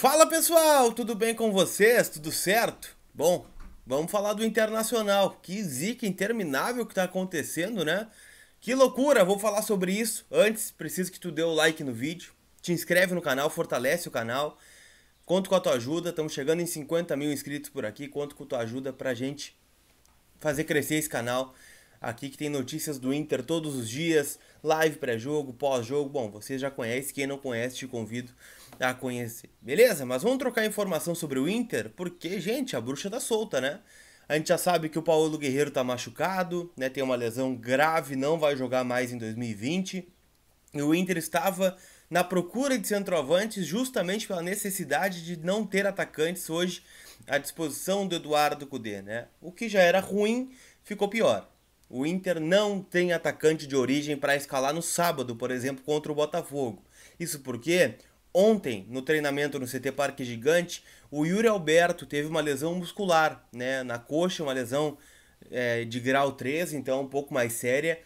Fala pessoal, tudo bem com vocês? Tudo certo? Bom, vamos falar do internacional. Que zica interminável que tá acontecendo, né? Que loucura, vou falar sobre isso. Antes, preciso que tu dê o like no vídeo, te inscreve no canal, fortalece o canal. Conto com a tua ajuda, estamos chegando em 50 mil inscritos por aqui. Conto com a tua ajuda pra gente fazer crescer esse canal aqui que tem notícias do Inter todos os dias, live pré-jogo, pós-jogo. Bom, você já conhece, quem não conhece, te convido a conhecer. Beleza? Mas vamos trocar informação sobre o Inter, porque, gente, a bruxa tá solta, né? A gente já sabe que o Paulo Guerreiro tá machucado, né? Tem uma lesão grave, não vai jogar mais em 2020. E o Inter estava na procura de centroavantes justamente pela necessidade de não ter atacantes hoje à disposição do Eduardo Cudê, né? O que já era ruim ficou pior. O Inter não tem atacante de origem para escalar no sábado, por exemplo, contra o Botafogo. Isso porque ontem, no treinamento no CT Parque Gigante, o Yuri Alberto teve uma lesão muscular, né, na coxa, uma lesão é, de grau 3, então um pouco mais séria.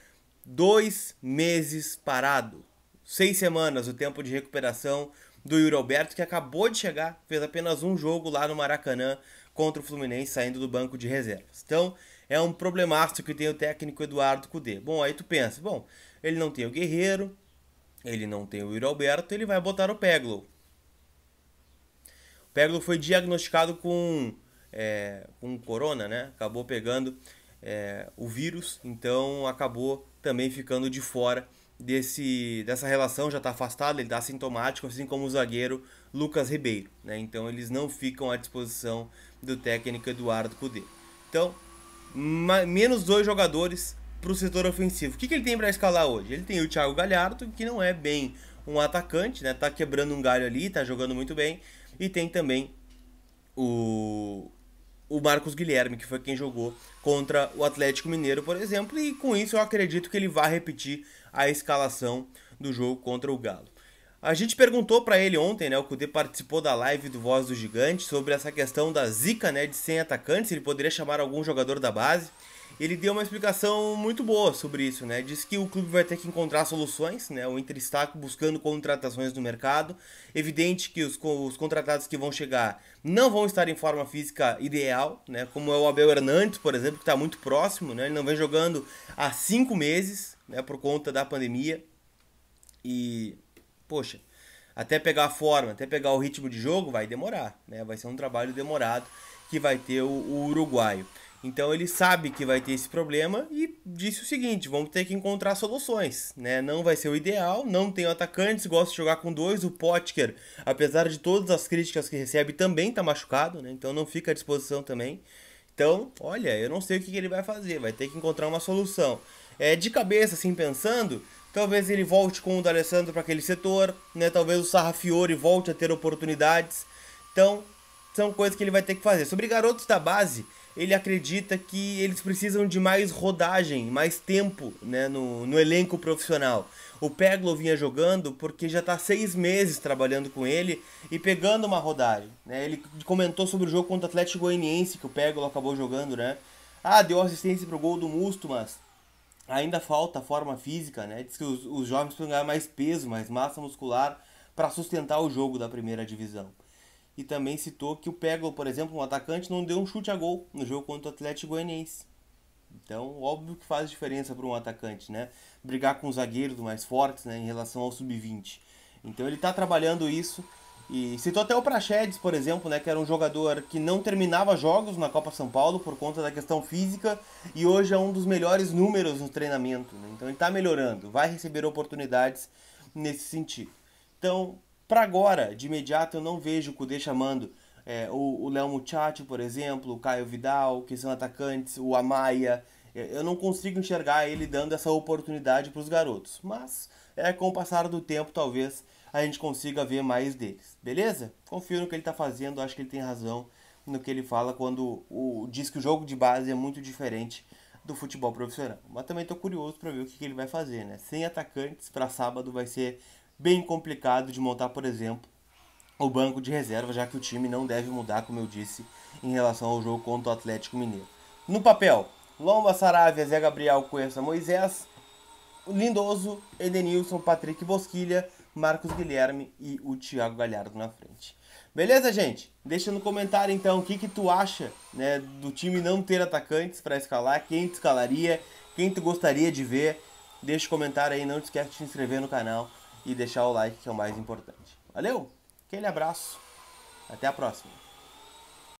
Dois meses parado. Seis semanas o tempo de recuperação do Yuri Alberto, que acabou de chegar, fez apenas um jogo lá no Maracanã contra o Fluminense saindo do banco de reservas. Então, é um problemaço que tem o técnico Eduardo Cudê. Bom, aí tu pensa, bom, ele não tem o Guerreiro, ele não tem o Iro Alberto, ele vai botar o Peglo. O Peglo foi diagnosticado com, é, com corona, né? Acabou pegando é, o vírus, então acabou também ficando de fora desse, dessa relação já está afastado, ele está sintomático, assim como o zagueiro Lucas Ribeiro. Né? Então eles não ficam à disposição do técnico Eduardo Cudê. Então, menos dois jogadores para o setor ofensivo. O que, que ele tem para escalar hoje? Ele tem o Thiago Galhardo, que não é bem um atacante, né? Tá quebrando um galho ali, tá jogando muito bem. E tem também o o Marcos Guilherme, que foi quem jogou contra o Atlético Mineiro, por exemplo, e com isso eu acredito que ele vai repetir a escalação do jogo contra o Galo. A gente perguntou para ele ontem, né, o Cudê participou da live do Voz do Gigante sobre essa questão da zica, né, de sem atacantes, ele poderia chamar algum jogador da base ele deu uma explicação muito boa sobre isso, né? Diz que o clube vai ter que encontrar soluções, né? O Inter está buscando contratações no mercado. Evidente que os, os contratados que vão chegar não vão estar em forma física ideal, né? Como é o Abel Hernandes, por exemplo, que está muito próximo, né? Ele não vem jogando há cinco meses, né? Por conta da pandemia. E, poxa, até pegar a forma, até pegar o ritmo de jogo, vai demorar, né? Vai ser um trabalho demorado que vai ter o, o uruguaio. Então ele sabe que vai ter esse problema e disse o seguinte: vamos ter que encontrar soluções, né? Não vai ser o ideal, não tem atacantes, gosta de jogar com dois. O Potker, apesar de todas as críticas que recebe, também está machucado, né? Então não fica à disposição também. Então, olha, eu não sei o que, que ele vai fazer, vai ter que encontrar uma solução. É, de cabeça, assim pensando, talvez ele volte com o D'Alessandro para aquele setor, né? Talvez o Sarrafiore volte a ter oportunidades. Então, são coisas que ele vai ter que fazer. Sobre garotos da base, ele acredita que eles precisam de mais rodagem, mais tempo né, no, no elenco profissional. O Peglo vinha jogando porque já está seis meses trabalhando com ele e pegando uma rodagem. Né? Ele comentou sobre o jogo contra o Atlético Goianiense que o Peglo acabou jogando, né? Ah, deu assistência para o gol do Musto, mas ainda falta forma física, né? Diz que os, os jovens precisam ganhar mais peso, mais massa muscular para sustentar o jogo da primeira divisão e também citou que o Pego, por exemplo, um atacante, não deu um chute a gol no jogo contra o Atlético Goianiense. Então, óbvio que faz diferença para um atacante, né? Brigar com os zagueiros mais fortes, né, em relação ao sub-20. Então, ele está trabalhando isso. E citou até o Praxedes, por exemplo, né, que era um jogador que não terminava jogos na Copa São Paulo por conta da questão física e hoje é um dos melhores números no treinamento. Né? Então ele está melhorando, vai receber oportunidades nesse sentido. Então para agora, de imediato, eu não vejo o Kudê chamando é, o Léo Muchacho, por exemplo, o Caio Vidal, que são atacantes, o Amaya. É, eu não consigo enxergar ele dando essa oportunidade para os garotos. Mas é com o passar do tempo, talvez a gente consiga ver mais deles. Beleza? Confio no que ele está fazendo, acho que ele tem razão no que ele fala quando o, diz que o jogo de base é muito diferente do futebol profissional. Mas também estou curioso para ver o que, que ele vai fazer, né? Sem atacantes para sábado vai ser bem complicado de montar, por exemplo, o banco de reserva, já que o time não deve mudar, como eu disse, em relação ao jogo contra o Atlético Mineiro. No papel, Lomba, Saravia, Zé Gabriel, Cuesta, Moisés, Lindoso, Edenilson, Patrick Bosquilha, Marcos Guilherme e o Thiago Galhardo na frente. Beleza, gente? Deixa no comentário então o que, que tu acha né, do time não ter atacantes para escalar, quem tu escalaria, quem tu gostaria de ver. Deixa o comentário aí, não te esquece de se inscrever no canal e deixar o like que é o mais importante. Valeu? Aquele abraço. Até a próxima.